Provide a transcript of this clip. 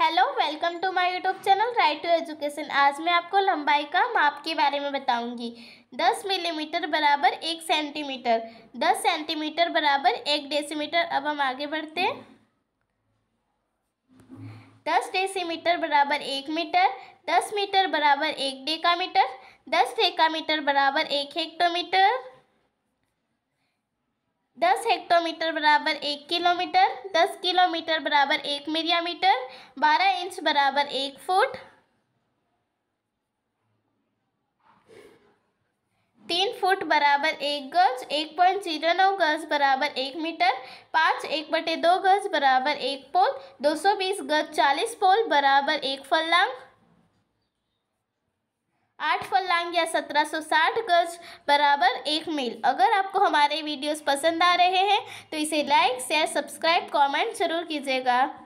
hello welcome to my YouTube channel right to education आज मैं आपको लंबाई का माप के बारे में बताऊंगी दस मिलीमीटर बराबर एक सेंटीमीटर दस सेंटीमीटर बराबर एक डेसीमीटर अब हम आगे बढ़ते हैं दस डेसीमीटर बराबर एक मीटर दस मीटर बराबर एक डेकामीटर 10 डेकामीटर बराबर एक हेक्टोमीटर दस हेक्टोमीटर बराबर एक किलोमीटर दस किलोमीटर बराबर एक मीडिया मीटर बारह इंच बराबर एक फुट तीन फुट बराबर एक गज एक पॉइंट जीरो नौ गज बराबर एक मीटर पाँच एक बटे दो गज बराबर एक पोल दो सौ बीस गज चालीस पोल बराबर एक फल्लांग आठ टांग या 1760 गज बराबर एक मील अगर आपको हमारे वीडियोस पसंद आ रहे हैं तो इसे लाइक शेयर सब्सक्राइब कमेंट जरूर कीजिएगा